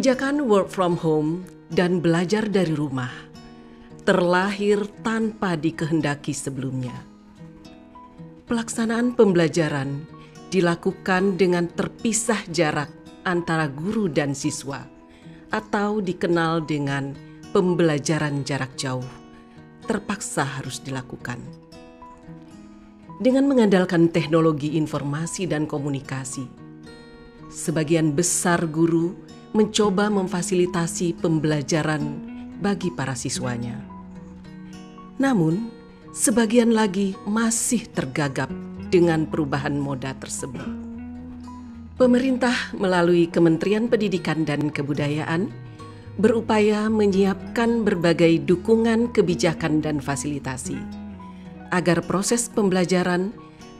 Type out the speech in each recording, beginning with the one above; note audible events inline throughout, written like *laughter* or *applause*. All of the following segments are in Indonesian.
Kebijakan work from home dan belajar dari rumah terlahir tanpa dikehendaki sebelumnya. Pelaksanaan pembelajaran dilakukan dengan terpisah jarak antara guru dan siswa atau dikenal dengan pembelajaran jarak jauh terpaksa harus dilakukan. Dengan mengandalkan teknologi informasi dan komunikasi, sebagian besar guru mencoba memfasilitasi pembelajaran bagi para siswanya. Namun, sebagian lagi masih tergagap dengan perubahan moda tersebut. Pemerintah melalui Kementerian Pendidikan dan Kebudayaan berupaya menyiapkan berbagai dukungan kebijakan dan fasilitasi agar proses pembelajaran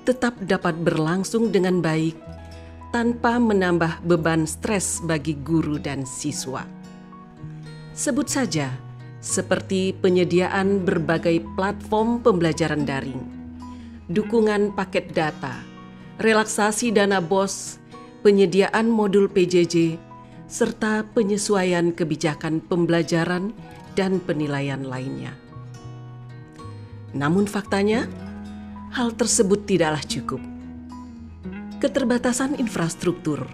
tetap dapat berlangsung dengan baik tanpa menambah beban stres bagi guru dan siswa. Sebut saja seperti penyediaan berbagai platform pembelajaran daring, dukungan paket data, relaksasi dana BOS, penyediaan modul PJJ, serta penyesuaian kebijakan pembelajaran dan penilaian lainnya. Namun faktanya, hal tersebut tidaklah cukup keterbatasan infrastruktur,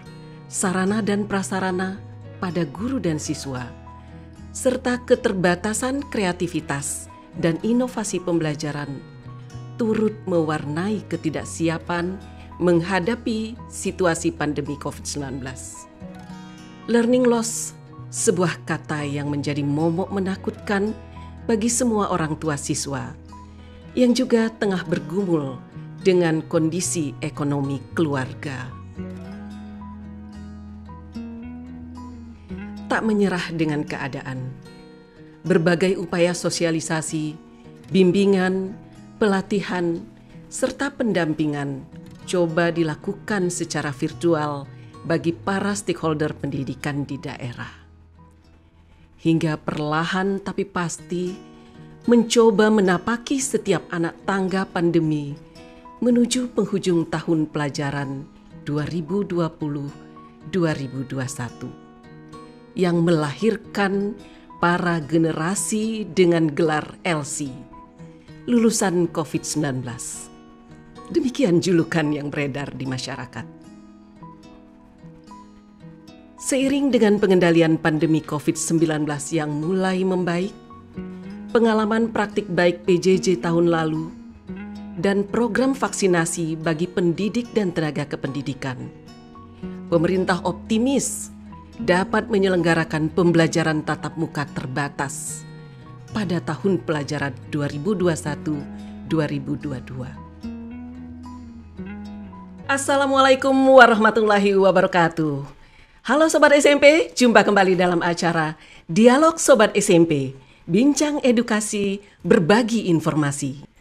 sarana dan prasarana pada guru dan siswa, serta keterbatasan kreativitas dan inovasi pembelajaran turut mewarnai ketidaksiapan menghadapi situasi pandemi COVID-19. Learning loss, sebuah kata yang menjadi momok menakutkan bagi semua orang tua siswa, yang juga tengah bergumul dengan kondisi ekonomi keluarga. Tak menyerah dengan keadaan, berbagai upaya sosialisasi, bimbingan, pelatihan, serta pendampingan coba dilakukan secara virtual bagi para stakeholder pendidikan di daerah. Hingga perlahan tapi pasti mencoba menapaki setiap anak tangga pandemi menuju penghujung tahun pelajaran 2020-2021 yang melahirkan para generasi dengan gelar LC, lulusan COVID-19. Demikian julukan yang beredar di masyarakat. Seiring dengan pengendalian pandemi COVID-19 yang mulai membaik, pengalaman praktik baik PJJ tahun lalu dan program vaksinasi bagi pendidik dan tenaga kependidikan. Pemerintah optimis dapat menyelenggarakan pembelajaran tatap muka terbatas pada tahun pelajaran 2021-2022. Assalamualaikum warahmatullahi wabarakatuh. Halo Sobat SMP, jumpa kembali dalam acara Dialog Sobat SMP, Bincang Edukasi, Berbagi Informasi.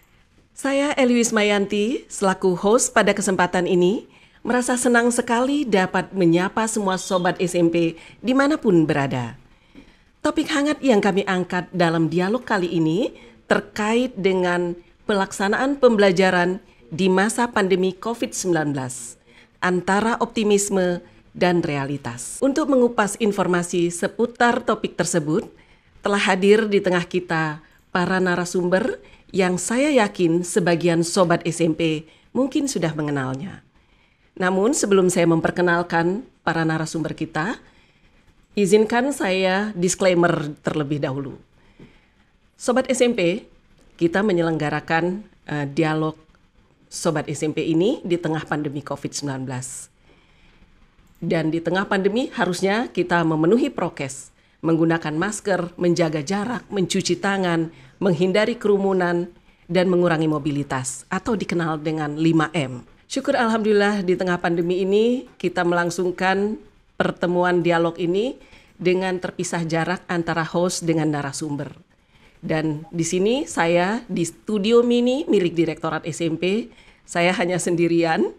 Saya Eliwis Mayanti selaku host pada kesempatan ini, merasa senang sekali dapat menyapa semua sobat SMP dimanapun berada. Topik hangat yang kami angkat dalam dialog kali ini terkait dengan pelaksanaan pembelajaran di masa pandemi COVID-19 antara optimisme dan realitas. Untuk mengupas informasi seputar topik tersebut, telah hadir di tengah kita para narasumber yang saya yakin sebagian sobat SMP mungkin sudah mengenalnya. Namun sebelum saya memperkenalkan para narasumber kita, izinkan saya disclaimer terlebih dahulu. Sobat SMP, kita menyelenggarakan uh, dialog Sobat SMP ini di tengah pandemi COVID-19. Dan di tengah pandemi harusnya kita memenuhi prokes menggunakan masker, menjaga jarak, mencuci tangan, menghindari kerumunan, dan mengurangi mobilitas atau dikenal dengan 5M. Syukur Alhamdulillah di tengah pandemi ini kita melangsungkan pertemuan dialog ini dengan terpisah jarak antara host dengan narasumber. Dan di sini saya di studio mini milik Direktorat SMP, saya hanya sendirian,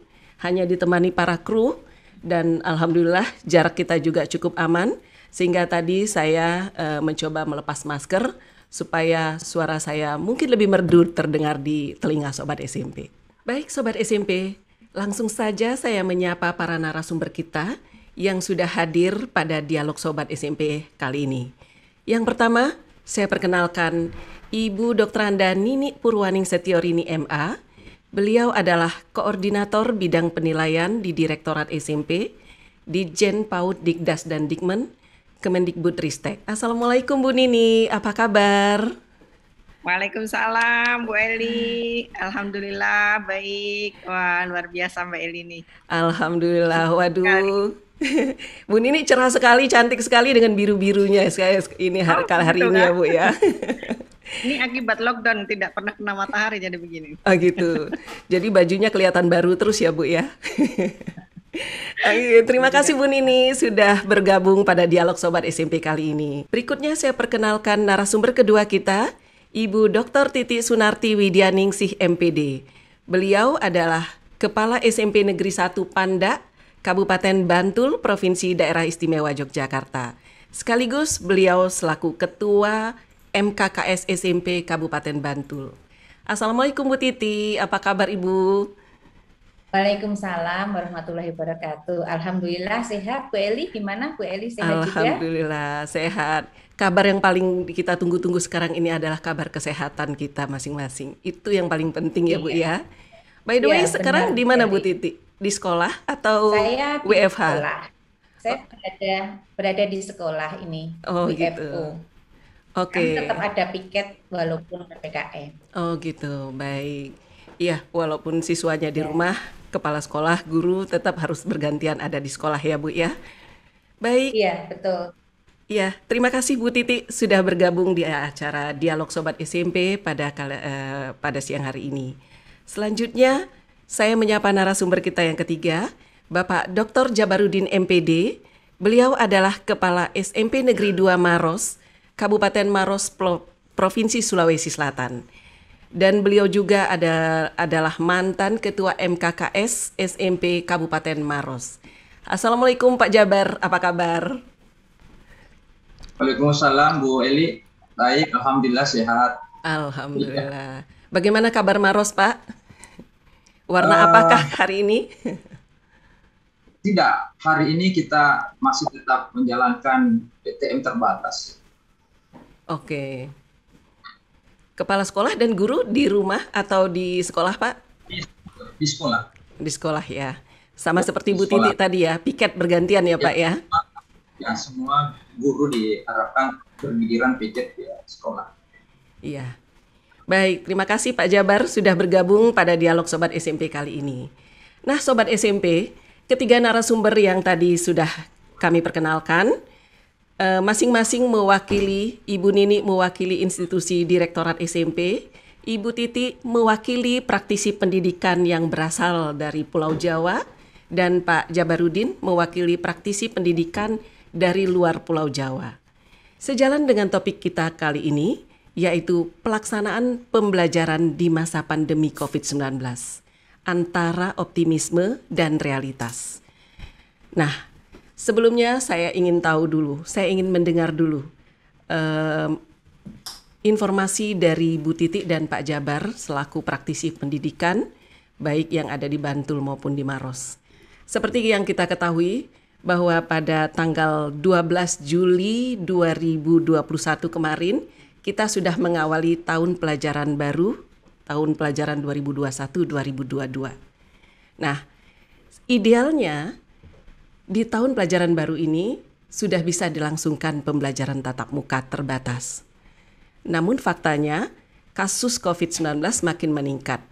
hanya ditemani para kru, dan Alhamdulillah jarak kita juga cukup aman sehingga tadi saya uh, mencoba melepas masker supaya suara saya mungkin lebih merdu terdengar di telinga sobat SMP. Baik sobat SMP, langsung saja saya menyapa para narasumber kita yang sudah hadir pada dialog sobat SMP kali ini. Yang pertama, saya perkenalkan Ibu Dr. Anda Nini Purwaning Setiorini MA. Beliau adalah koordinator bidang penilaian di Direktorat SMP di Jen Paud Dikdas dan Dikmen Kemendikbud Ristek. Assalamualaikum Bu Nini, apa kabar? Waalaikumsalam Bu Eli. Alhamdulillah baik. Wah, luar biasa Mbak Eli nih. Alhamdulillah. Waduh. *laughs* Bu Nini cerah sekali, cantik sekali dengan biru-birunya ini oh, hari, oh, gitu hari ini ya kan? Bu ya. *laughs* Ini akibat lockdown tidak pernah kena matahari jadi begini. Oh gitu. Jadi bajunya kelihatan baru terus ya Bu ya. *laughs* terima kasih Bu Nini sudah bergabung pada dialog Sobat SMP kali ini. Berikutnya saya perkenalkan narasumber kedua kita, Ibu Dr. Titi Sunarti Widyaningsih MPD. Beliau adalah Kepala SMP Negeri 1 Panda, Kabupaten Bantul, Provinsi Daerah Istimewa Yogyakarta. Sekaligus beliau selaku Ketua MKKS SMP Kabupaten Bantul. Assalamualaikum Bu Titi, apa kabar Ibu? Waalaikumsalam warahmatullahi wabarakatuh. Alhamdulillah sehat. Bu Eli gimana? Bu Eli sehat Alhamdulillah, juga? Alhamdulillah sehat. Kabar yang paling kita tunggu-tunggu sekarang ini adalah kabar kesehatan kita masing-masing. Itu yang paling penting ya, Bu iya. ya. By the iya, way, ya, sekarang di mana Bu Titi? Di sekolah atau saya di WFH? Sekolah. Saya berada berada di sekolah ini. Oh, WFO. gitu. Oke. Okay. tetap ada piket walaupun PPKM. Oh, gitu. Baik. Iya, walaupun siswanya di iya. rumah kepala sekolah, guru tetap harus bergantian ada di sekolah ya Bu ya. Baik. Iya, betul. Iya terima kasih Bu Titi sudah bergabung di acara Dialog Sobat SMP pada kala, eh, pada siang hari ini. Selanjutnya, saya menyapa narasumber kita yang ketiga, Bapak Dr. Jabarudin MPD. Beliau adalah Kepala SMP Negeri 2 Maros, Kabupaten Maros, Provinsi Sulawesi Selatan dan beliau juga ada adalah mantan ketua MKKS SMP Kabupaten Maros. Assalamualaikum Pak Jabar, apa kabar? Waalaikumsalam Bu Eli, baik, alhamdulillah sehat. Alhamdulillah. Bagaimana kabar Maros Pak? Warna uh, apakah hari ini? Tidak, hari ini kita masih tetap menjalankan PTM terbatas. Oke. Okay kepala sekolah dan guru di rumah atau di sekolah Pak? Di, sekolah. Di sekolah ya. Sama di seperti di Bu Titi tadi ya, piket bergantian ya, ya Pak ya? Ya, semua guru diharapkan bergiliran piket di ya, sekolah. Iya. Baik, terima kasih Pak Jabar sudah bergabung pada dialog Sobat SMP kali ini. Nah, Sobat SMP, ketiga narasumber yang tadi sudah kami perkenalkan Eh, masing-masing mewakili Ibu Nini mewakili institusi Direktorat SMP, Ibu Titi mewakili praktisi pendidikan yang berasal dari Pulau Jawa dan Pak Jabarudin mewakili praktisi pendidikan dari luar Pulau Jawa. Sejalan dengan topik kita kali ini yaitu pelaksanaan pembelajaran di masa pandemi COVID-19 antara optimisme dan realitas. Nah, Sebelumnya saya ingin tahu dulu, saya ingin mendengar dulu um, informasi dari Bu Titik dan Pak Jabar selaku praktisi pendidikan baik yang ada di Bantul maupun di Maros. Seperti yang kita ketahui bahwa pada tanggal 12 Juli 2021 kemarin kita sudah mengawali tahun pelajaran baru tahun pelajaran 2021-2022. Nah, idealnya di tahun pelajaran baru ini, sudah bisa dilangsungkan pembelajaran tatap muka terbatas. Namun faktanya, kasus COVID-19 makin meningkat.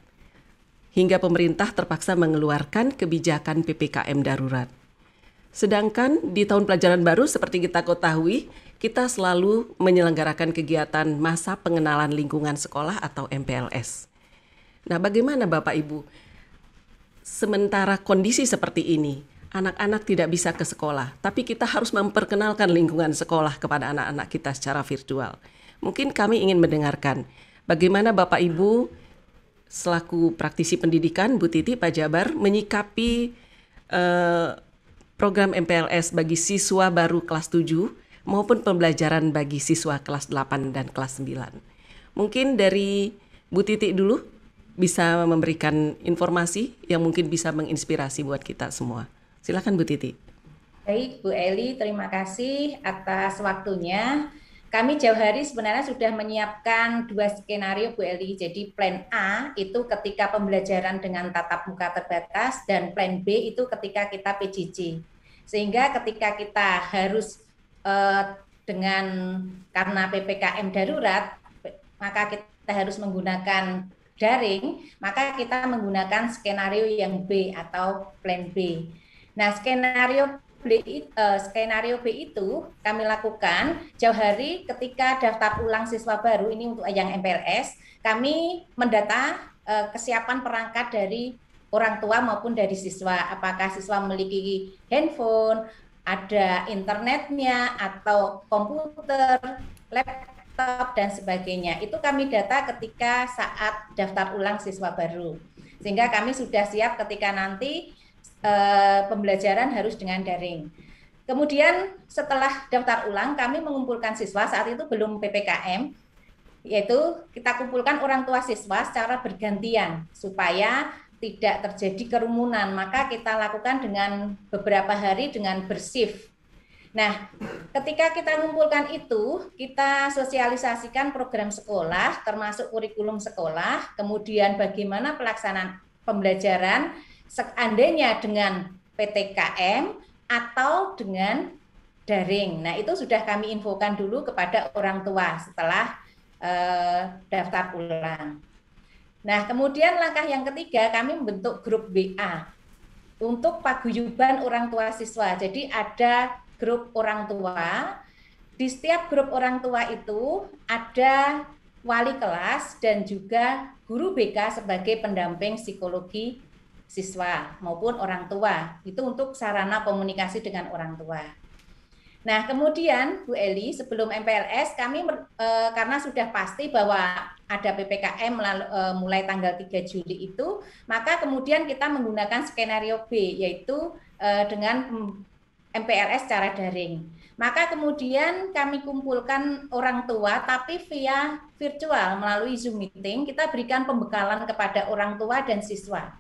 Hingga pemerintah terpaksa mengeluarkan kebijakan PPKM darurat. Sedangkan di tahun pelajaran baru seperti kita ketahui, kita selalu menyelenggarakan kegiatan masa pengenalan lingkungan sekolah atau MPLS. Nah, bagaimana Bapak Ibu? Sementara kondisi seperti ini, anak-anak tidak bisa ke sekolah, tapi kita harus memperkenalkan lingkungan sekolah kepada anak-anak kita secara virtual. Mungkin kami ingin mendengarkan bagaimana Bapak Ibu selaku praktisi pendidikan Bu Titi Pak Jabar menyikapi eh, program MPLS bagi siswa baru kelas 7 maupun pembelajaran bagi siswa kelas 8 dan kelas 9. Mungkin dari Bu Titi dulu bisa memberikan informasi yang mungkin bisa menginspirasi buat kita semua. Silakan Bu Titi. Baik, Bu Eli, terima kasih atas waktunya. Kami jauh hari sebenarnya sudah menyiapkan dua skenario Bu Eli. Jadi plan A itu ketika pembelajaran dengan tatap muka terbatas dan plan B itu ketika kita PJJ. Sehingga ketika kita harus eh, dengan karena PPKM darurat maka kita harus menggunakan daring, maka kita menggunakan skenario yang B atau plan B. Nah, skenario B, eh, skenario B itu kami lakukan jauh hari ketika daftar ulang siswa baru ini untuk yang MPRS kami mendata eh, kesiapan perangkat dari orang tua maupun dari siswa. Apakah siswa memiliki handphone, ada internetnya atau komputer, laptop dan sebagainya. Itu kami data ketika saat daftar ulang siswa baru. Sehingga kami sudah siap ketika nanti Eh, pembelajaran harus dengan daring. Kemudian setelah daftar ulang kami mengumpulkan siswa saat itu belum PPKM yaitu kita kumpulkan orang tua siswa secara bergantian supaya tidak terjadi kerumunan maka kita lakukan dengan beberapa hari dengan bersif. Nah, ketika kita mengumpulkan itu, kita sosialisasikan program sekolah termasuk kurikulum sekolah, kemudian bagaimana pelaksanaan pembelajaran, seandainya dengan PTKM atau dengan daring. Nah, itu sudah kami infokan dulu kepada orang tua setelah eh, daftar ulang. Nah, kemudian langkah yang ketiga kami membentuk grup WA untuk paguyuban orang tua siswa. Jadi ada grup orang tua. Di setiap grup orang tua itu ada wali kelas dan juga guru BK sebagai pendamping psikologi siswa maupun orang tua. Itu untuk sarana komunikasi dengan orang tua. Nah, kemudian Bu Eli, sebelum MPLS kami e, karena sudah pasti bahwa ada PPKM lalu, e, mulai tanggal 3 Juli itu, maka kemudian kita menggunakan skenario B yaitu e, dengan MPLS secara daring. Maka kemudian kami kumpulkan orang tua tapi via virtual melalui Zoom meeting kita berikan pembekalan kepada orang tua dan siswa.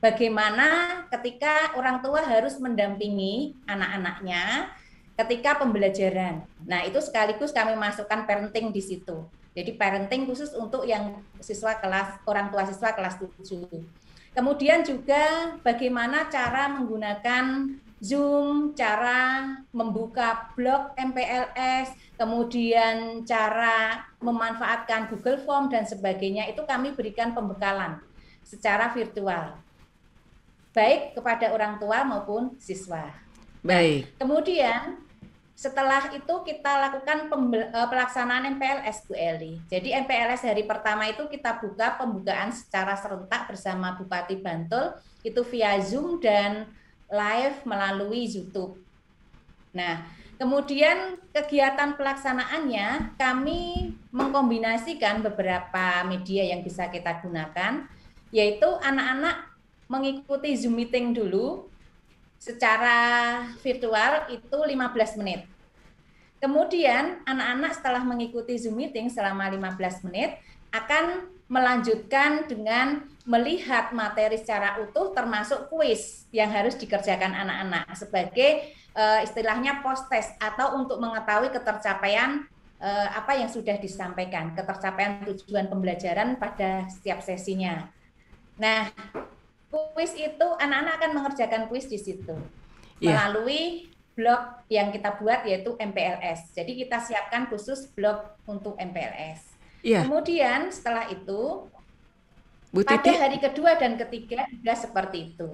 Bagaimana ketika orang tua harus mendampingi anak-anaknya ketika pembelajaran. Nah, itu sekaligus kami masukkan parenting di situ. Jadi parenting khusus untuk yang siswa kelas orang tua siswa kelas 7. Kemudian juga bagaimana cara menggunakan Zoom, cara membuka blog MPLS, kemudian cara memanfaatkan Google Form dan sebagainya itu kami berikan pembekalan secara virtual baik kepada orang tua maupun siswa. Nah, baik. Kemudian setelah itu kita lakukan eh, pelaksanaan MPLS Bu Eli. Jadi MPLS hari pertama itu kita buka pembukaan secara serentak bersama Bupati Bantul itu via Zoom dan live melalui YouTube. Nah, kemudian kegiatan pelaksanaannya kami mengkombinasikan beberapa media yang bisa kita gunakan yaitu anak-anak mengikuti Zoom meeting dulu secara virtual itu 15 menit. Kemudian anak-anak setelah mengikuti Zoom meeting selama 15 menit akan melanjutkan dengan melihat materi secara utuh termasuk kuis yang harus dikerjakan anak-anak sebagai uh, istilahnya post test atau untuk mengetahui ketercapaian uh, apa yang sudah disampaikan, ketercapaian tujuan pembelajaran pada setiap sesinya. Nah, kuis itu anak-anak akan mengerjakan kuis di situ yeah. melalui blog yang kita buat yaitu MPLS. Jadi kita siapkan khusus blog untuk MPLS. Yeah. Kemudian setelah itu Bu Titi. pada hari kedua dan ketiga juga seperti itu.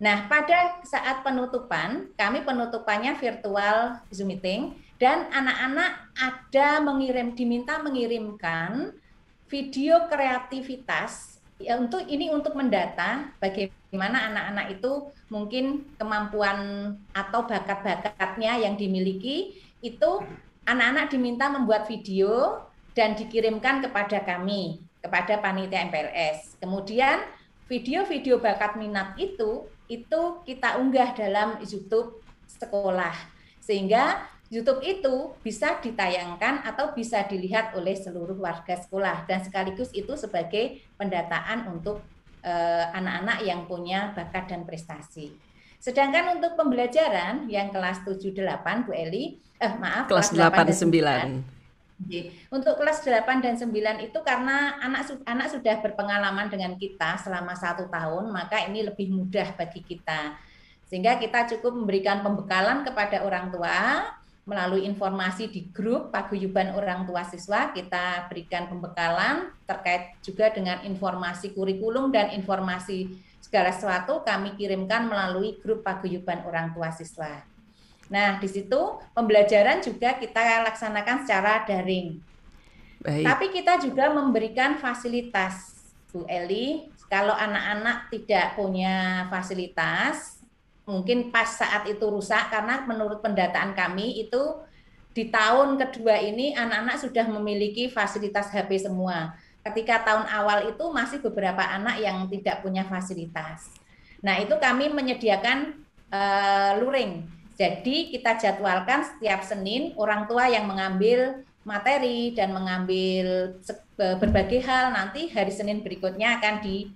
Nah, pada saat penutupan, kami penutupannya virtual Zoom meeting dan anak-anak ada mengirim diminta mengirimkan video kreativitas ya untuk ini untuk mendata bagaimana anak-anak itu mungkin kemampuan atau bakat-bakatnya yang dimiliki itu anak-anak diminta membuat video dan dikirimkan kepada kami kepada panitia MPLS. Kemudian video-video bakat minat itu itu kita unggah dalam YouTube sekolah sehingga YouTube itu bisa ditayangkan atau bisa dilihat oleh seluruh warga sekolah dan sekaligus itu sebagai pendataan untuk eh, anak-anak eh, yang punya bakat dan prestasi. Sedangkan untuk pembelajaran yang kelas 7 8 Bu Eli, eh maaf kelas, 8, 8 9. Untuk kelas 8 dan 9 itu karena anak anak sudah berpengalaman dengan kita selama satu tahun, maka ini lebih mudah bagi kita. Sehingga kita cukup memberikan pembekalan kepada orang tua, melalui informasi di grup paguyuban orang tua siswa kita berikan pembekalan terkait juga dengan informasi kurikulum dan informasi segala sesuatu kami kirimkan melalui grup paguyuban orang tua siswa. Nah, di situ pembelajaran juga kita laksanakan secara daring. Baik. Tapi kita juga memberikan fasilitas Bu Eli, kalau anak-anak tidak punya fasilitas mungkin pas saat itu rusak karena menurut pendataan kami itu di tahun kedua ini anak-anak sudah memiliki fasilitas HP semua. Ketika tahun awal itu masih beberapa anak yang tidak punya fasilitas. Nah, itu kami menyediakan uh, luring. Jadi kita jadwalkan setiap Senin orang tua yang mengambil materi dan mengambil eh, berbagai hal nanti hari Senin berikutnya akan di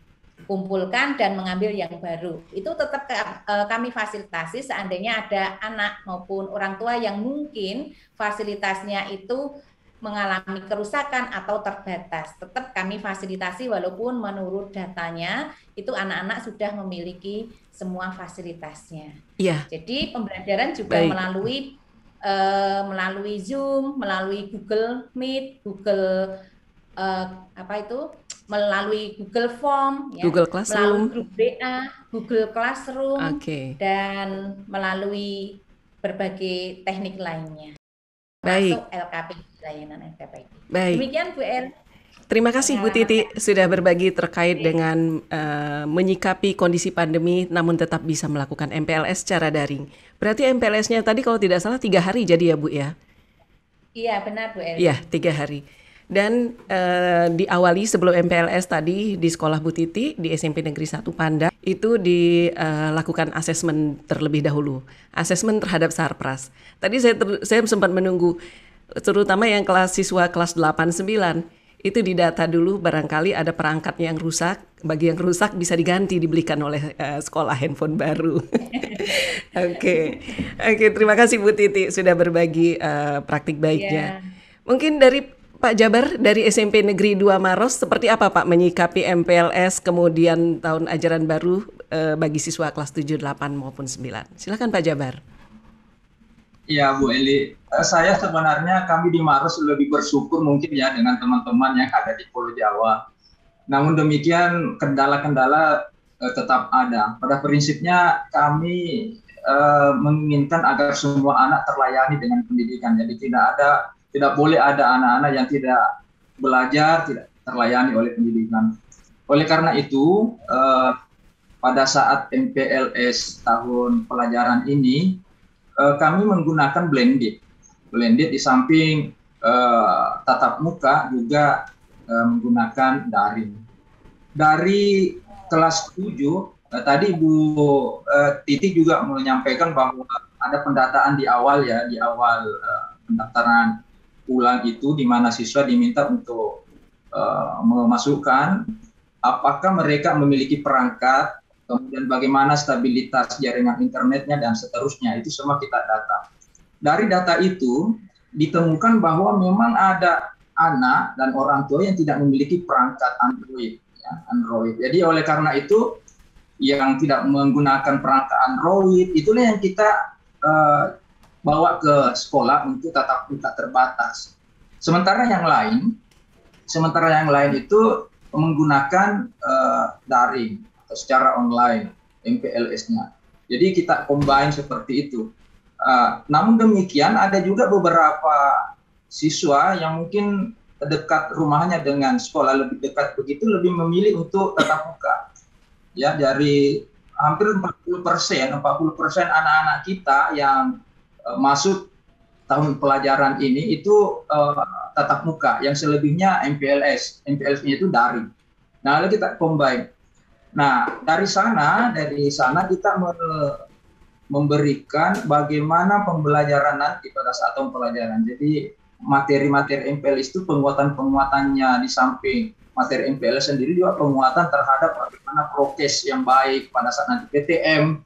kumpulkan dan mengambil yang baru. Itu tetap eh, kami fasilitasi seandainya ada anak maupun orang tua yang mungkin fasilitasnya itu mengalami kerusakan atau terbatas. Tetap kami fasilitasi walaupun menurut datanya itu anak-anak sudah memiliki semua fasilitasnya. Ya. Jadi pembelajaran juga Baik. melalui uh, melalui Zoom, melalui Google Meet, Google uh, apa itu? melalui Google Form, ya, Google Classroom, melalui grup BA, Google Classroom, okay. dan melalui berbagai teknik lainnya. Baik. LKP layanan LKPI. Baik. Demikian Bu El. Terima kasih Bu ya. Titi sudah berbagi terkait dengan uh, menyikapi kondisi pandemi namun tetap bisa melakukan MPLS secara daring. Berarti MPLS-nya tadi kalau tidak salah tiga hari jadi ya Bu ya? Iya benar Bu El. Iya tiga hari. Dan uh, diawali sebelum MPLS tadi di sekolah Butiti di SMP Negeri 1 Panda itu dilakukan eh, uh, asesmen terlebih dahulu, asesmen terhadap sarpras. Tadi saya ter, saya sempat menunggu terutama yang kelas siswa kelas 8 9 itu didata dulu barangkali ada perangkatnya yang rusak bagi yang rusak bisa diganti dibelikan oleh uh, sekolah handphone baru *laughs* oke oke okay. okay, terima kasih Bu Titi sudah berbagi uh, praktik baiknya yeah. mungkin dari Pak Jabar dari SMP Negeri 2 Maros seperti apa Pak menyikapi MPLS kemudian tahun ajaran baru e, bagi siswa kelas 7, 8 maupun 9? Silakan Pak Jabar. Ya Bu Eli, eh, saya sebenarnya kami di Maros lebih bersyukur mungkin ya dengan teman-teman yang ada di Pulau Jawa. Namun demikian kendala-kendala e, tetap ada. Pada prinsipnya kami e, menginginkan agar semua anak terlayani dengan pendidikan. Jadi tidak ada tidak boleh ada anak-anak yang tidak belajar, tidak terlayani oleh pendidikan. Oleh karena itu, eh, pada saat MPLS tahun pelajaran ini, eh, kami menggunakan blended. Blended di samping eh, tatap muka juga eh, menggunakan daring. Dari kelas 7, eh, tadi Bu eh, Titi juga menyampaikan bahwa ada pendataan di awal ya, di awal eh, pendaftaran ulang itu di mana siswa diminta untuk uh, memasukkan apakah mereka memiliki perangkat kemudian bagaimana stabilitas jaringan internetnya dan seterusnya itu semua kita data. Dari data itu ditemukan bahwa memang ada anak dan orang tua yang tidak memiliki perangkat Android ya, Android. Jadi oleh karena itu yang tidak menggunakan perangkat Android itulah yang kita uh, bawa ke sekolah untuk tatap muka terbatas. Sementara yang lain, sementara yang lain itu menggunakan uh, daring atau secara online MPLS-nya. Jadi kita combine seperti itu. Uh, namun demikian ada juga beberapa siswa yang mungkin dekat rumahnya dengan sekolah lebih dekat begitu lebih memilih untuk tatap muka. Ya dari hampir 40 persen, 40 persen anak-anak kita yang Eh, masuk tahun pelajaran ini itu uh, tatap muka, yang selebihnya MPLS, MPLS-nya itu daring. Nah, lalu kita combine. Nah, dari sana, dari sana kita me- memberikan bagaimana pembelajaran nanti pada saat tahun pelajaran. Jadi materi-materi MPLS itu penguatan-penguatannya di samping materi MPLS sendiri juga penguatan terhadap bagaimana prokes yang baik pada saat nanti PTM,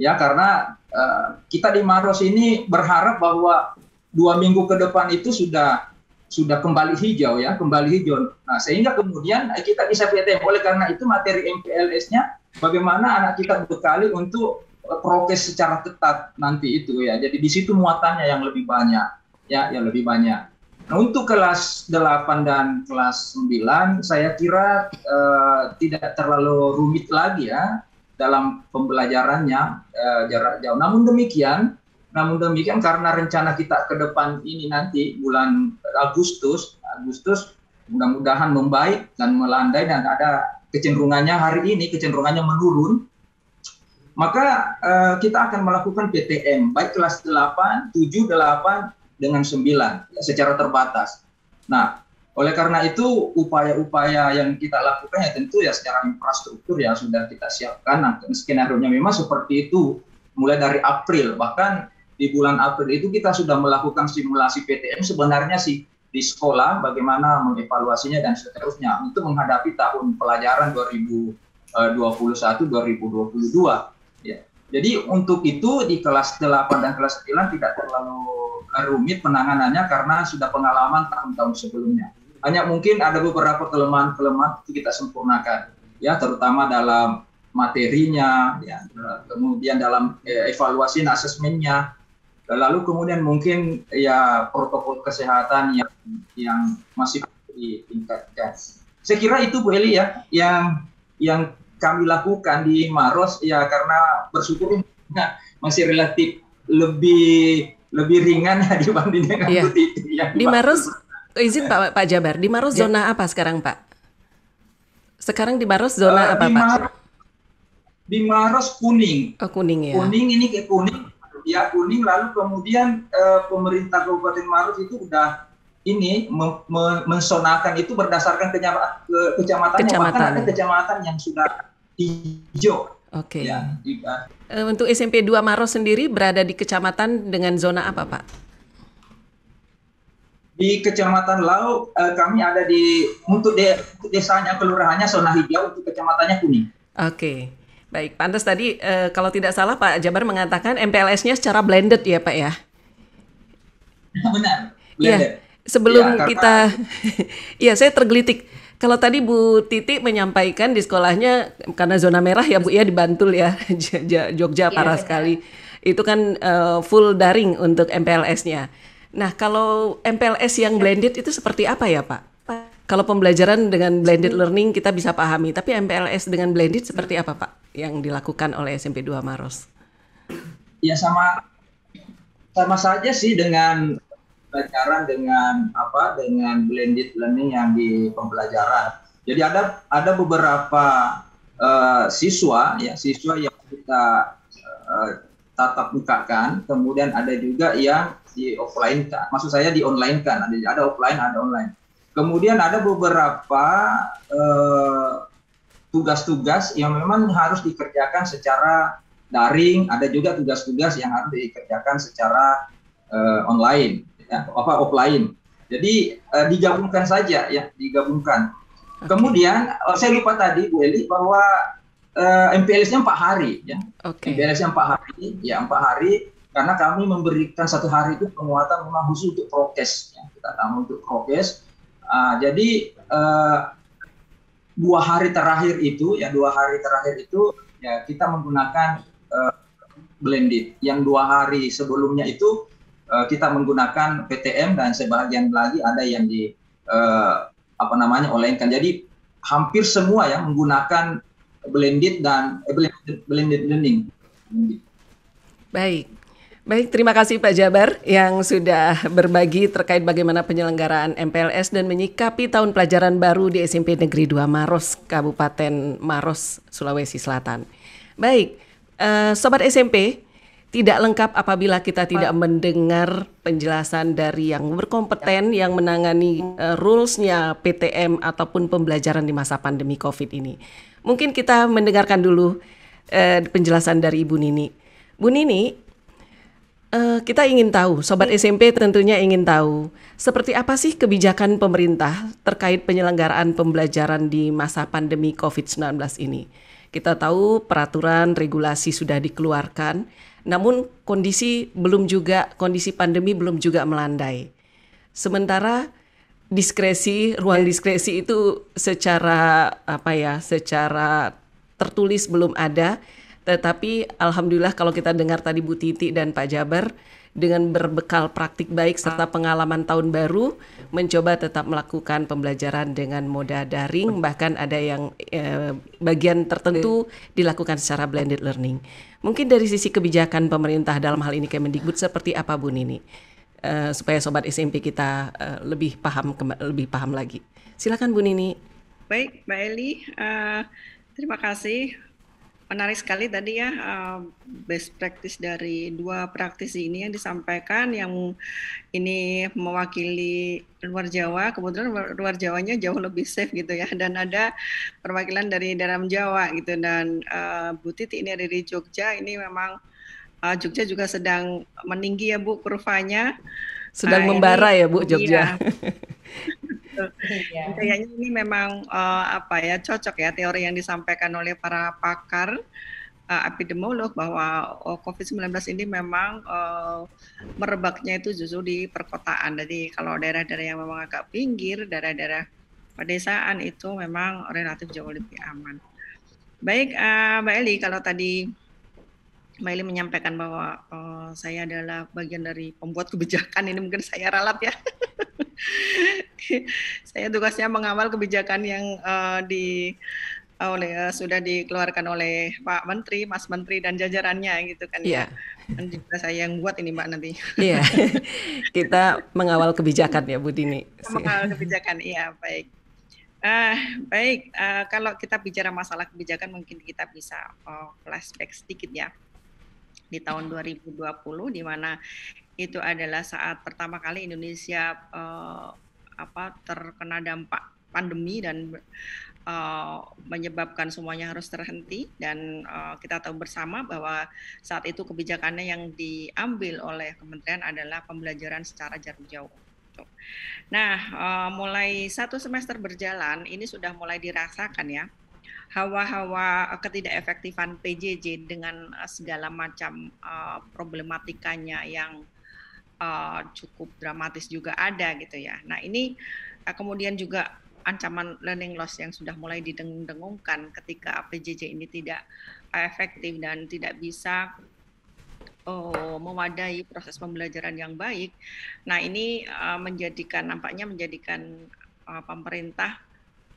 ya karena uh, kita di Maros ini berharap bahwa dua minggu ke depan itu sudah sudah kembali hijau ya, kembali hijau. Nah, sehingga kemudian kita bisa PTM. Eh, oleh karena itu materi MPLS-nya bagaimana anak kita berkali untuk eh, prokes secara ketat nanti itu ya. Jadi di situ muatannya yang lebih banyak ya, yang lebih banyak. Nah, untuk kelas 8 dan kelas 9 saya kira uh, tidak terlalu rumit lagi ya dalam pembelajarannya uh, jarak jauh. Namun demikian, namun demikian karena rencana kita ke depan ini nanti bulan Agustus, Agustus mudah-mudahan membaik dan melandai dan ada kecenderungannya hari ini kecenderungannya menurun. Maka uh, kita akan melakukan PTM baik kelas 8, 7, 8 dengan 9 secara terbatas. Nah, oleh karena itu upaya-upaya yang kita lakukan ya tentu ya secara infrastruktur yang sudah kita siapkan. Nah, skenario-nya memang seperti itu mulai dari April bahkan di bulan April itu kita sudah melakukan simulasi PTM sebenarnya sih di sekolah bagaimana mengevaluasinya dan seterusnya untuk menghadapi tahun pelajaran 2021 2022 ya. Jadi untuk itu di kelas 8 dan kelas 9 tidak terlalu rumit penanganannya karena sudah pengalaman tahun-tahun sebelumnya hanya mungkin ada beberapa kelemahan-kelemahan itu kita sempurnakan ya terutama dalam materinya ya kemudian dalam eh, evaluasi dan asesmennya lalu kemudian mungkin ya protokol kesehatan yang yang masih ditingkatkan saya kira itu Bu Eli ya yang yang kami lakukan di Maros ya karena bersyukur nah, masih relatif lebih lebih ringan ya dibanding dengan yeah. di, di Maros izin Pak Pak Jabar, di Maros ya. zona apa sekarang Pak? Sekarang di Maros zona uh, apa di Mar Pak? Di Maros kuning. Oh, kuning ya. Kuning ini ke kuning, ya kuning. Lalu kemudian uh, pemerintah Kabupaten Maros itu udah ini me mensonakan itu berdasarkan ke kecamatan. Kecamatan. ada kecamatan yang sudah hijau. Oke. Okay. Ya, eh, untuk SMP 2 Maros sendiri berada di kecamatan dengan zona apa Pak? di Kecamatan Lau uh, eh, kami ada di untuk, de, desanya kelurahannya zona hijau untuk kecamatannya kuning. Oke. Okay. Baik, pantas tadi uh, kalau tidak salah Pak Jabar mengatakan MPLS-nya secara blended ya Pak ya? *laughs* Benar, iya, blended. Ya, sebelum ya, kita, *laughs* iya saya tergelitik. Kalau tadi Bu Titik menyampaikan di sekolahnya karena zona merah ya Bu ya Bantul ya *laughs* Jogja iya, parah ya, sekali. Itu kan uh, full daring untuk MPLS-nya. Nah, kalau MPLS yang iya. blended itu seperti apa ya, Pak? Kalau pembelajaran dengan blended learning kita bisa pahami, tapi MPLS dengan blended seperti apa, Pak? Yang dilakukan oleh SMP 2 Maros? Ya sama sama saja sih dengan pembelajaran dengan apa dengan blended learning yang di pembelajaran. Jadi ada ada beberapa uh, siswa ya siswa yang kita uh, tatap kan kemudian ada juga yang di offline kan. Maksud saya di online kan. Ada, ada offline, ada online. Kemudian ada beberapa eh, tugas-tugas uh, yang memang harus dikerjakan secara daring. Ada juga tugas-tugas yang harus dikerjakan secara uh, online, ya, apa offline. Jadi uh, digabungkan saja, ya digabungkan. Kemudian saya lupa tadi Bu Eli bahwa uh, MPLS-nya empat hari ya. Okay. MPLS-nya empat hari, ya empat hari karena kami memberikan satu hari itu penguatan memang khusus untuk prokes ya. kita tamu untuk prokes uh, jadi uh, dua hari terakhir itu ya dua hari terakhir itu ya kita menggunakan uh, blended yang dua hari sebelumnya itu uh, kita menggunakan PTM dan sebagian lagi ada yang di uh, apa namanya olehkan jadi hampir semua yang menggunakan blended dan eh, blended, blended learning. Baik. Baik, terima kasih Pak Jabar yang sudah berbagi terkait bagaimana penyelenggaraan MPLS dan menyikapi tahun pelajaran baru di SMP Negeri 2 Maros, Kabupaten Maros, Sulawesi Selatan. Baik, uh, Sobat SMP, tidak lengkap apabila kita tidak mendengar penjelasan dari yang berkompeten yang menangani uh, rulesnya PTM ataupun pembelajaran di masa pandemi COVID ini. Mungkin kita mendengarkan dulu uh, penjelasan dari Ibu Nini. Bu Nini, Uh, kita ingin tahu, sobat iya. SMP tentunya ingin tahu, seperti apa sih kebijakan pemerintah terkait penyelenggaraan pembelajaran di masa pandemi COVID-19 ini? Kita tahu peraturan regulasi sudah dikeluarkan, namun kondisi belum juga kondisi pandemi belum juga melandai. Sementara diskresi, ruang iya. diskresi itu secara apa ya, secara tertulis belum ada tetapi alhamdulillah kalau kita dengar tadi Bu Titi dan Pak Jabar dengan berbekal praktik baik serta pengalaman tahun baru mencoba tetap melakukan pembelajaran dengan moda daring bahkan ada yang eh, bagian tertentu dilakukan secara blended learning. Mungkin dari sisi kebijakan pemerintah dalam hal ini Kemendikbud seperti apa Bu Nini? Uh, supaya sobat SMP kita uh, lebih paham lebih paham lagi. Silakan Bu Nini. Baik, Mbak Eli, uh, terima kasih menarik sekali tadi ya eh, best practice dari dua praktisi ini yang disampaikan yang ini mewakili luar Jawa kemudian luar Jawanya jauh lebih safe gitu ya dan ada perwakilan dari dalam Jawa gitu dan uh, Bu Titi ini dari Jogja ini memang uh, Jogja juga sedang meninggi ya Bu kurvanya sedang nah, membara ini, ya Bu Jogja iya. *laughs* Gitu. Iya. Kayaknya ini memang uh, apa ya cocok ya teori yang disampaikan oleh para pakar uh, epidemiolog bahwa uh, COVID-19 ini memang uh, merebaknya itu justru di perkotaan. Jadi kalau daerah-daerah yang memang agak pinggir, daerah-daerah pedesaan itu memang relatif jauh lebih aman. Baik, uh, Mbak Eli, kalau tadi Mbak Eli menyampaikan bahwa uh, saya adalah bagian dari pembuat kebijakan, ini mungkin saya ralat ya. *laughs* *laughs* saya tugasnya mengawal kebijakan yang uh, di eh, oleh uh, sudah dikeluarkan oleh Pak Menteri, Mas Menteri dan jajarannya gitu kan yeah. ya. Iya. Dan juga saya yang buat ini Mbak nanti. Iya. Yeah. *laughs* Kita mengawal kebijakan ya Bu Dini. mengawal kebijakan, iya baik. Uh, baik, uh, kalau kita bicara masalah kebijakan mungkin kita bisa uh, flashback sedikit ya di tahun 2020 di mana itu adalah saat pertama kali Indonesia uh, apa terkena dampak pandemi dan uh, menyebabkan semuanya harus terhenti dan uh, kita tahu bersama bahwa saat itu kebijakannya yang diambil oleh kementerian adalah pembelajaran secara jarak jauh. Nah, uh, mulai satu semester berjalan ini sudah mulai dirasakan ya hawa-hawa ketidakefektifan PJJ dengan segala macam uh, problematikanya yang uh, cukup dramatis juga ada gitu ya. Nah ini uh, kemudian juga ancaman learning loss yang sudah mulai didengung-dengungkan ketika APJJ ini tidak eh, efektif dan tidak bisa oh, memadai proses pembelajaran yang baik. Nah ini uh, menjadikan nampaknya menjadikan uh, pemerintah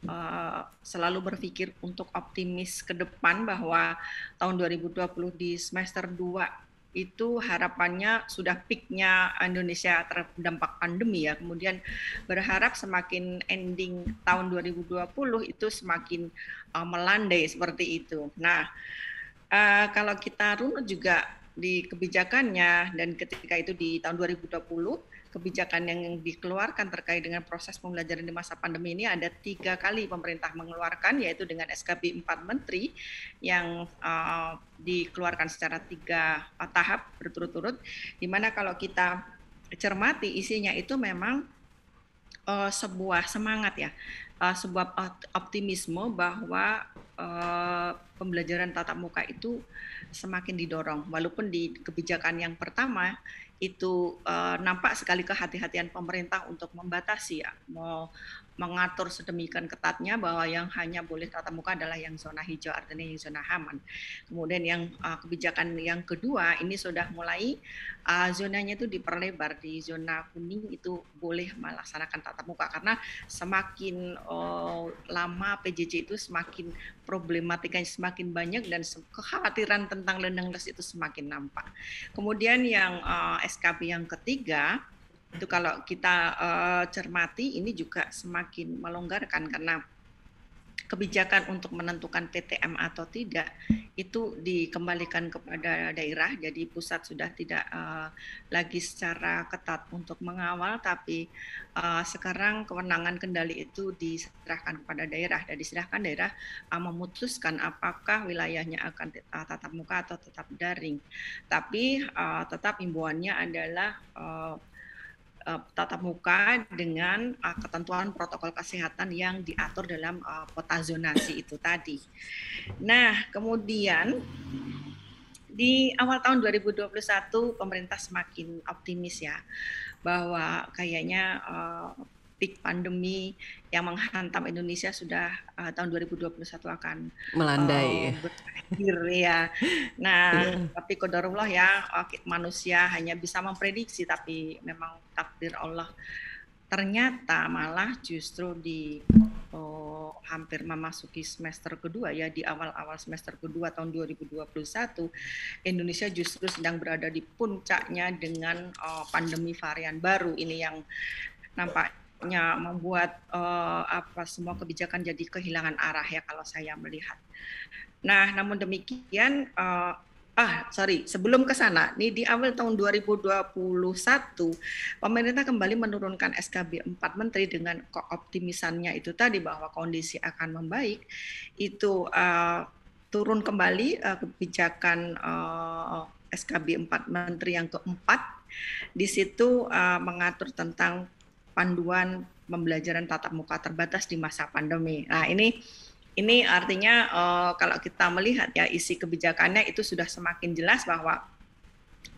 uh, selalu berpikir untuk optimis ke depan bahwa tahun 2020 di semester 2 itu harapannya sudah peaknya Indonesia terdampak pandemi ya. Kemudian berharap semakin ending tahun 2020 itu semakin uh, melandai seperti itu. Nah, uh, kalau kita runut juga di kebijakannya dan ketika itu di tahun 2020 kebijakan yang dikeluarkan terkait dengan proses pembelajaran di masa pandemi ini ada tiga kali pemerintah mengeluarkan yaitu dengan SKB 4 Menteri yang uh, dikeluarkan secara tiga uh, tahap berturut-turut di mana kalau kita cermati isinya itu memang uh, sebuah semangat ya uh, sebuah optimisme bahwa uh, pembelajaran tatap muka itu semakin didorong walaupun di kebijakan yang pertama itu uh, nampak sekali kehati-hatian pemerintah untuk membatasi ya, mau mengatur sedemikian ketatnya bahwa yang hanya boleh tatap muka adalah yang zona hijau artinya yang zona aman. Kemudian yang uh, kebijakan yang kedua ini sudah mulai uh, zonanya itu diperlebar di zona kuning itu boleh melaksanakan tatap muka karena semakin uh, lama PJJ itu semakin problematikanya semakin banyak dan kekhawatiran tentang lendang les itu semakin nampak. Kemudian yang uh, SKB yang ketiga itu kalau kita uh, cermati ini juga semakin melonggarkan karena kebijakan untuk menentukan PTM atau tidak itu dikembalikan kepada daerah. Jadi pusat sudah tidak uh, lagi secara ketat untuk mengawal, tapi uh, sekarang kewenangan kendali itu diserahkan kepada daerah dan diserahkan daerah uh, memutuskan apakah wilayahnya akan uh, tatap muka atau tetap daring. Tapi uh, tetap imbuannya adalah uh, uh, tatap muka dengan uh, ketentuan protokol kesehatan yang diatur dalam uh, eh, peta zonasi itu tadi. Nah, kemudian di awal tahun 2021 pemerintah semakin optimis ya bahwa kayaknya uh, peak pandemi yang menghantam Indonesia sudah uh, tahun 2021 akan melandai uh, berakhir ya. Nah, yeah. tapi kodarullah ya oh, manusia hanya bisa memprediksi tapi memang takdir Allah. Ternyata malah justru di oh, hampir memasuki semester kedua ya di awal-awal semester kedua tahun 2021 Indonesia justru sedang berada di puncaknya dengan oh, pandemi varian baru ini yang nampak dampaknya membuat uh, apa semua kebijakan jadi kehilangan arah ya kalau saya melihat. Nah, namun demikian uh, ah sorry sebelum ke sana nih di awal tahun 2021 pemerintah kembali menurunkan SKB 4 menteri dengan keoptimisannya itu tadi bahwa kondisi akan membaik itu uh, turun kembali uh, kebijakan uh, SKB 4 menteri yang keempat di situ uh, mengatur tentang panduan pembelajaran tatap muka terbatas di masa pandemi. Nah, ini ini artinya uh, kalau kita melihat ya isi kebijakannya itu sudah semakin jelas bahwa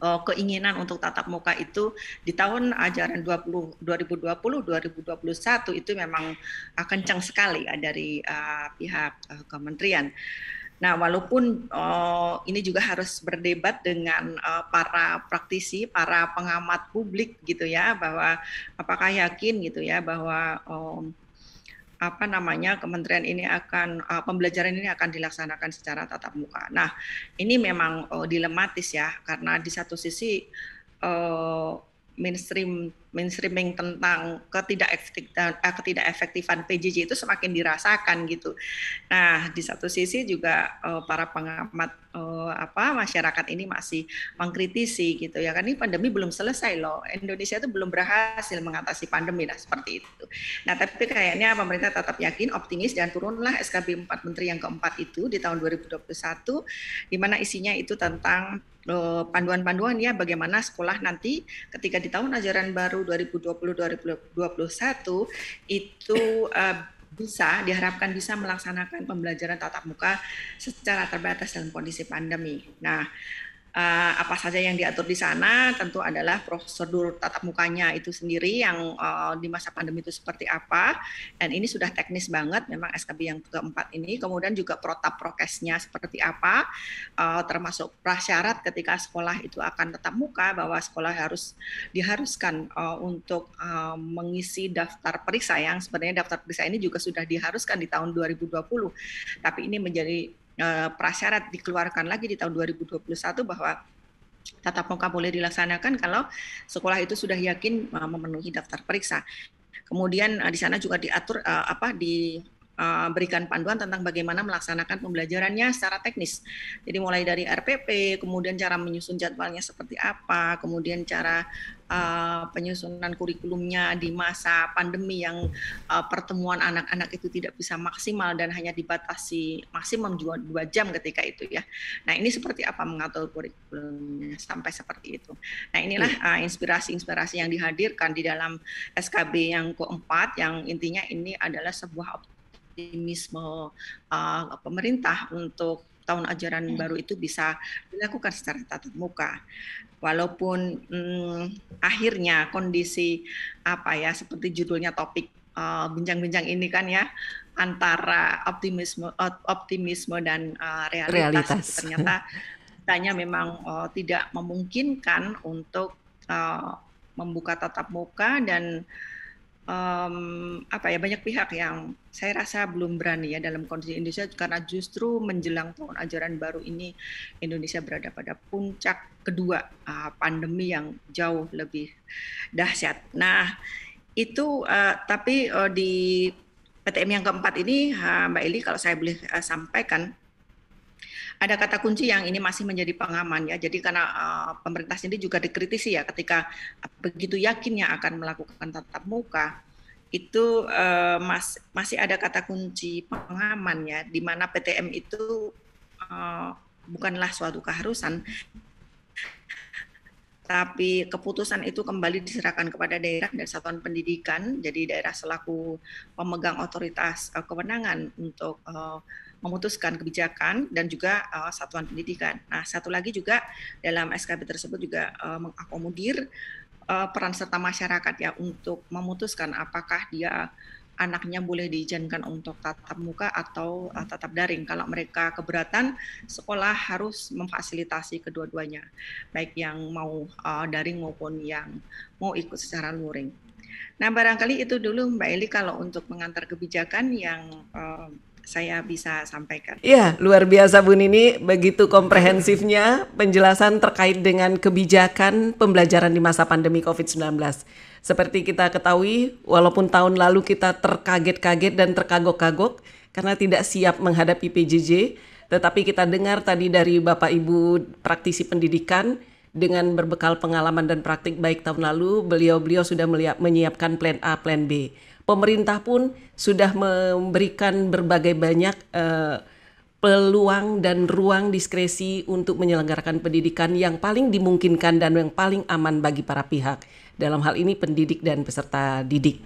uh, keinginan untuk tatap muka itu di tahun ajaran 20, 2020 2021 itu memang uh, kencang sekali ya dari uh, pihak uh, kementerian. Nah, walaupun uh, ini juga harus berdebat dengan uh, para praktisi, para pengamat publik gitu ya, bahwa apakah yakin gitu ya bahwa um, apa namanya kementerian ini akan uh, pembelajaran ini akan dilaksanakan secara tatap muka. Nah, ini memang uh, dilematis ya karena di satu sisi uh, mainstream mainstreaming tentang ketidak eh, ketidakefektifan PJJ itu semakin dirasakan gitu. Nah, di satu sisi juga uh, para pengamat uh, apa masyarakat ini masih mengkritisi gitu ya kan ini pandemi belum selesai loh. Indonesia itu belum berhasil mengatasi pandemi lah seperti itu. Nah, tapi kayaknya pemerintah tetap yakin optimis dan turunlah SKB 4 menteri yang keempat itu di tahun 2021 di mana isinya itu tentang panduan-panduan uh, ya bagaimana sekolah nanti ketika di tahun ajaran baru baru 2020-2021 itu uh, bisa diharapkan bisa melaksanakan pembelajaran tatap muka secara terbatas dalam kondisi pandemi. Nah, uh, apa saja yang diatur di sana tentu adalah prosedur tatap mukanya itu sendiri yang uh, di masa pandemi itu seperti apa dan ini sudah teknis banget memang SKB yang keempat ini kemudian juga protap prokesnya seperti apa uh, termasuk prasyarat ketika sekolah itu akan tetap muka bahwa sekolah harus diharuskan uh, untuk uh, mengisi daftar periksa yang sebenarnya daftar periksa ini juga sudah diharuskan di tahun 2020 tapi ini menjadi Eh, prasyarat dikeluarkan lagi di tahun 2021 bahwa tatap muka boleh dilaksanakan kalau sekolah itu sudah yakin eh, memenuhi daftar periksa. Kemudian eh, di sana juga diatur apa di berikan panduan tentang bagaimana melaksanakan pembelajarannya secara teknis. Jadi mulai dari RPP, kemudian cara menyusun jadwalnya seperti apa, kemudian cara Eh, penyusunan kurikulumnya di masa pandemi yang uh, pertemuan anak-anak itu tidak bisa maksimal dan hanya dibatasi maksimum dua, dua jam ketika itu ya. Nah ini seperti apa mengatur kurikulumnya sampai seperti itu. Nah inilah inspirasi eh, inspirasi-inspirasi yang dihadirkan di dalam SKB yang keempat yang intinya ini adalah sebuah optimisme uh, pemerintah untuk tahun ajaran iya. baru itu bisa dilakukan secara tatap muka walaupun hmm, akhirnya kondisi apa ya seperti judulnya topik eh, bincang-bincang uh, ini kan ya antara optimisme optimisme dan uh, realitas, gitu. realitas. ternyata tanya memang uh, tidak memungkinkan untuk uh, membuka tatap muka dan um, apa ya banyak pihak yang saya rasa belum berani ya dalam kondisi Indonesia karena justru menjelang tahun ajaran baru ini Indonesia berada pada puncak kedua uh, pandemi yang jauh lebih dahsyat. Nah itu uh, tapi uh, di PTM yang keempat ini Mbak Eli kalau saya boleh e, sampaikan ada kata kunci yang ini masih menjadi pengaman ya. Jadi karena uh, pemerintah sendiri juga dikritisi ya ketika begitu yakinnya akan melakukan tatap muka itu uh, mas, masih ada kata kunci pengaman ya di mana PTM itu uh, bukanlah suatu keharusan tapi keputusan itu kembali diserahkan kepada daerah dan satuan pendidikan. Jadi daerah selaku pemegang otoritas uh, kewenangan untuk uh, memutuskan kebijakan dan juga uh, satuan pendidikan. Nah, satu lagi juga dalam SKB tersebut juga uh, mengakomodir uh, peran serta masyarakat ya untuk memutuskan apakah dia anaknya boleh diizinkan untuk tatap muka atau uh, tatap daring. Kalau mereka keberatan, sekolah harus memfasilitasi kedua-duanya, baik yang mau uh, daring maupun yang mau ikut secara luring. Nah, barangkali itu dulu Mbak Eli kalau untuk mengantar kebijakan yang uh, saya bisa sampaikan. Iya, luar biasa Bu Nini, begitu komprehensifnya penjelasan terkait dengan kebijakan pembelajaran di masa pandemi COVID-19. Seperti kita ketahui, walaupun tahun lalu kita terkaget-kaget dan terkagok-kagok karena tidak siap menghadapi PJJ, tetapi kita dengar tadi dari Bapak Ibu praktisi pendidikan dengan berbekal pengalaman dan praktik baik tahun lalu, beliau-beliau sudah menyiapkan plan A, plan B pemerintah pun sudah memberikan berbagai banyak uh, peluang dan ruang diskresi untuk menyelenggarakan pendidikan yang paling dimungkinkan dan yang paling aman bagi para pihak. Dalam hal ini pendidik dan peserta didik.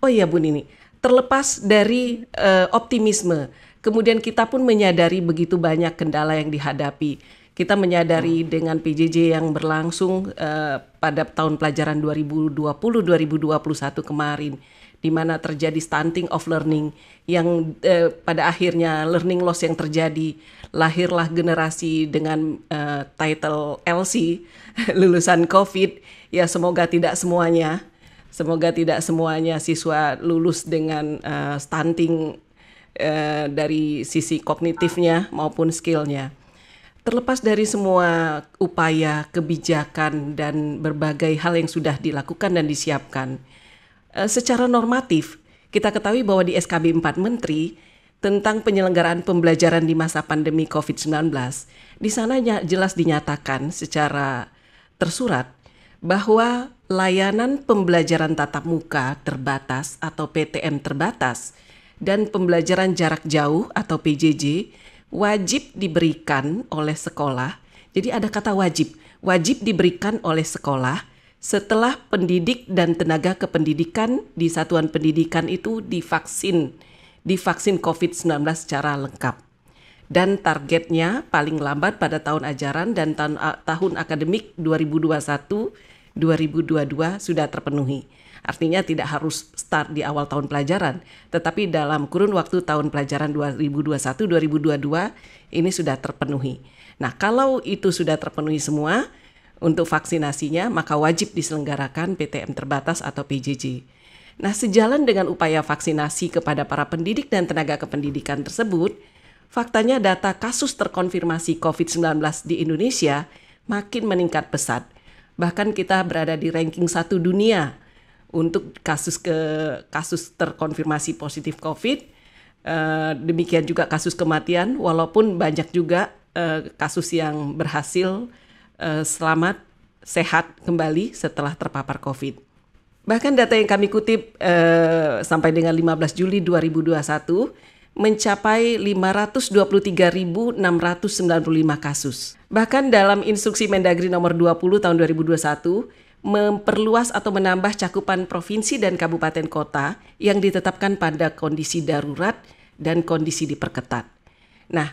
Oh iya bun ini terlepas dari uh, optimisme, kemudian kita pun menyadari begitu banyak kendala yang dihadapi. Kita menyadari dengan PJJ yang berlangsung uh, pada tahun pelajaran 2020-2021 kemarin di mana terjadi stunting of learning yang eh, pada akhirnya learning loss yang terjadi lahirlah generasi dengan eh, title LC *laughs* lulusan COVID ya semoga tidak semuanya semoga tidak semuanya siswa lulus dengan eh, stunting eh, dari sisi kognitifnya maupun skillnya terlepas dari semua upaya kebijakan dan berbagai hal yang sudah dilakukan dan disiapkan Eh, secara normatif kita ketahui bahwa di SKB 4 Menteri tentang penyelenggaraan pembelajaran di masa pandemi COVID-19, di sana jelas dinyatakan secara tersurat bahwa layanan pembelajaran tatap muka terbatas atau PTM terbatas dan pembelajaran jarak jauh atau PJJ wajib diberikan oleh sekolah. Jadi ada kata wajib, wajib diberikan oleh sekolah setelah pendidik dan tenaga kependidikan di satuan pendidikan itu divaksin, divaksin COVID-19 secara lengkap. Dan targetnya paling lambat pada tahun ajaran dan tahun, tahun akademik 2021-2022 sudah terpenuhi. Artinya tidak harus start di awal tahun pelajaran, tetapi dalam kurun waktu tahun pelajaran 2021-2022 ini sudah terpenuhi. Nah, kalau itu sudah terpenuhi semua, untuk vaksinasinya, maka wajib diselenggarakan PTM terbatas atau PJJ. Nah, sejalan dengan upaya vaksinasi kepada para pendidik dan tenaga kependidikan tersebut, faktanya data kasus terkonfirmasi COVID-19 di Indonesia makin meningkat pesat. Bahkan kita berada di ranking satu dunia untuk kasus ke kasus terkonfirmasi positif COVID. Eh, demikian juga kasus kematian, walaupun banyak juga eh, kasus yang berhasil Eh, selamat sehat kembali setelah terpapar COVID. Bahkan data yang kami kutip uh, sampai dengan 15 Juli 2021 mencapai 523.695 kasus. Bahkan dalam instruksi Mendagri nomor 20 tahun 2021 memperluas atau menambah cakupan provinsi dan kabupaten kota yang ditetapkan pada kondisi darurat dan kondisi diperketat. Nah,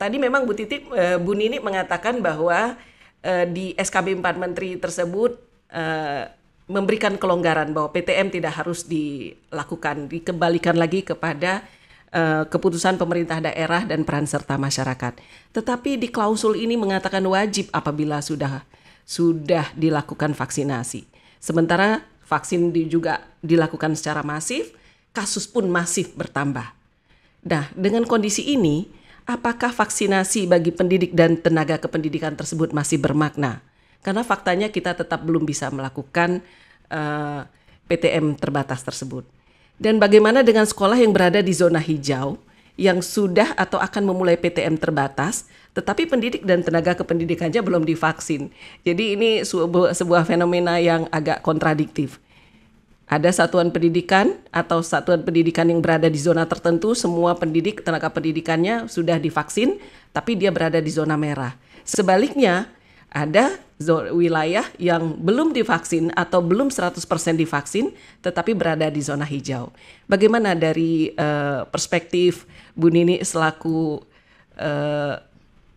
tadi memang Bu Titip eh, Bu Nini mengatakan bahwa Eh, di SKB 4 Menteri tersebut uh, memberikan kelonggaran bahwa PTM tidak harus dilakukan, dikembalikan lagi kepada uh, keputusan pemerintah daerah dan peran serta masyarakat. Tetapi di klausul ini mengatakan wajib apabila sudah sudah dilakukan vaksinasi. Sementara vaksin juga dilakukan secara masif, kasus pun masif bertambah. Nah, dengan kondisi ini, apakah vaksinasi bagi pendidik dan tenaga kependidikan tersebut masih bermakna? Karena faktanya kita tetap belum bisa melakukan uh, eh, PTM terbatas tersebut. Dan bagaimana dengan sekolah yang berada di zona hijau yang sudah atau akan memulai PTM terbatas, tetapi pendidik dan tenaga kependidikannya belum divaksin. Jadi ini sebuah fenomena yang agak kontradiktif. Ada satuan pendidikan atau satuan pendidikan yang berada di zona tertentu, semua pendidik, tenaga pendidikannya sudah divaksin, tapi dia berada di zona merah. Sebaliknya, ada wilayah yang belum divaksin atau belum 100% divaksin tetapi berada di zona hijau. Bagaimana dari uh, perspektif Bu Nini selaku uh,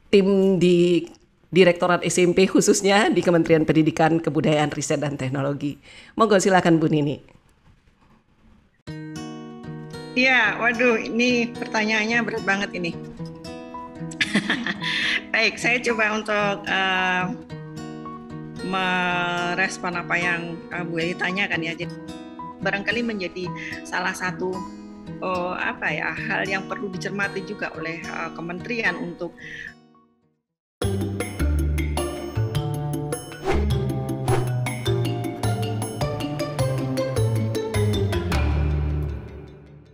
tim di Direktorat SMP khususnya di Kementerian Pendidikan, Kebudayaan, Riset dan Teknologi. Monggo silakan Bu Nini. Iya, waduh ini pertanyaannya berat banget ini. *laughs* Baik, saya coba untuk uh, merespon apa yang uh, Bu Eli tanyakan ya. Jadi barangkali menjadi salah satu uh, apa ya hal yang perlu dicermati juga oleh uh, kementerian untuk